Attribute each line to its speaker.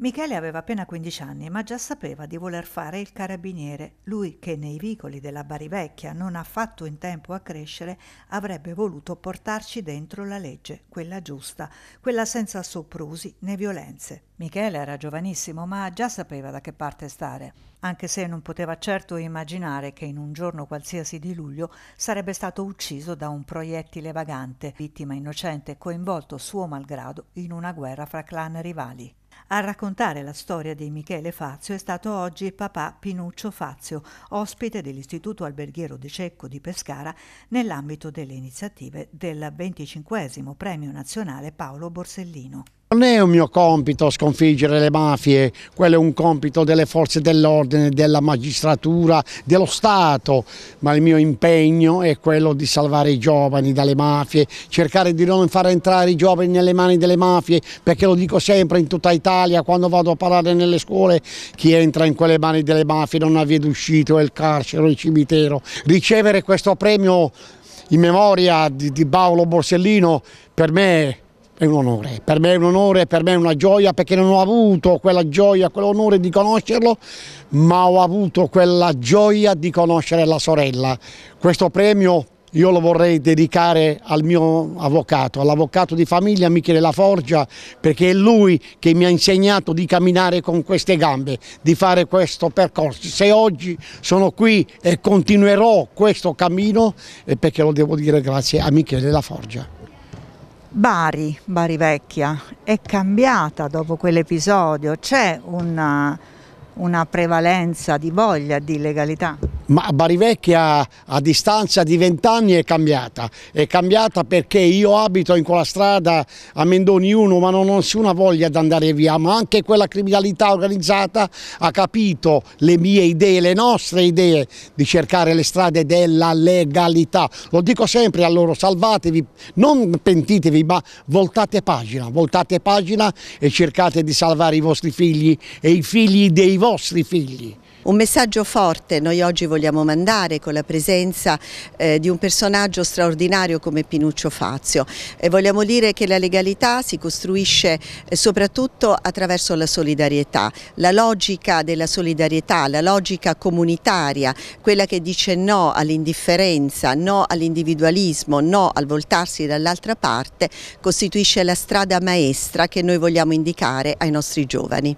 Speaker 1: Michele aveva appena 15 anni, ma già sapeva di voler fare il carabiniere, lui che nei vicoli della Barivecchia non ha fatto in tempo a crescere, avrebbe voluto portarci dentro la legge, quella giusta, quella senza soprusi né violenze. Michele era giovanissimo, ma già sapeva da che parte stare, anche se non poteva certo immaginare che in un giorno qualsiasi di luglio sarebbe stato ucciso da un proiettile vagante, vittima innocente coinvolto suo malgrado in una guerra fra clan rivali. A raccontare la storia di Michele Fazio è stato oggi papà Pinuccio Fazio, ospite dell'Istituto Alberghiero De Cecco di Pescara nell'ambito delle iniziative del 25 Premio Nazionale Paolo Borsellino.
Speaker 2: Non è un mio compito sconfiggere le mafie, quello è un compito delle forze dell'ordine, della magistratura, dello Stato, ma il mio impegno è quello di salvare i giovani dalle mafie, cercare di non far entrare i giovani nelle mani delle mafie, perché lo dico sempre in tutta Italia quando vado a parlare nelle scuole, chi entra in quelle mani delle mafie non ha via d'uscita, è il carcere, è il cimitero. Ricevere questo premio in memoria di, di Paolo Borsellino per me è un onore, per me è un onore, per me è una gioia perché non ho avuto quella gioia, quell'onore di conoscerlo, ma ho avuto quella gioia di conoscere la sorella. Questo premio io lo vorrei dedicare al mio avvocato, all'avvocato di famiglia Michele La Laforgia, perché è lui che mi ha insegnato di camminare con queste gambe, di fare questo percorso. Se oggi sono qui e continuerò questo cammino è perché lo devo dire grazie a Michele La Laforgia.
Speaker 1: Bari, Bari Vecchia, è cambiata dopo quell'episodio? C'è una, una prevalenza di voglia di
Speaker 2: legalità? ma Barivecchia a distanza di vent'anni è cambiata, è cambiata perché io abito in quella strada a Mendoni 1 ma non ho nessuna voglia di andare via, ma anche quella criminalità organizzata ha capito le mie idee, le nostre idee di cercare le strade della legalità, lo dico sempre a loro, salvatevi, non pentitevi ma voltate pagina, voltate pagina e cercate di salvare i vostri figli e i figli dei vostri figli. Un messaggio
Speaker 3: forte noi oggi vogliamo mandare con la presenza eh, di un personaggio straordinario come Pinuccio Fazio e vogliamo dire che la legalità si costruisce eh, soprattutto attraverso la solidarietà, la logica della solidarietà, la logica comunitaria, quella che dice no all'indifferenza, no all'individualismo, no al voltarsi dall'altra parte, costituisce la strada maestra che noi vogliamo indicare ai nostri giovani.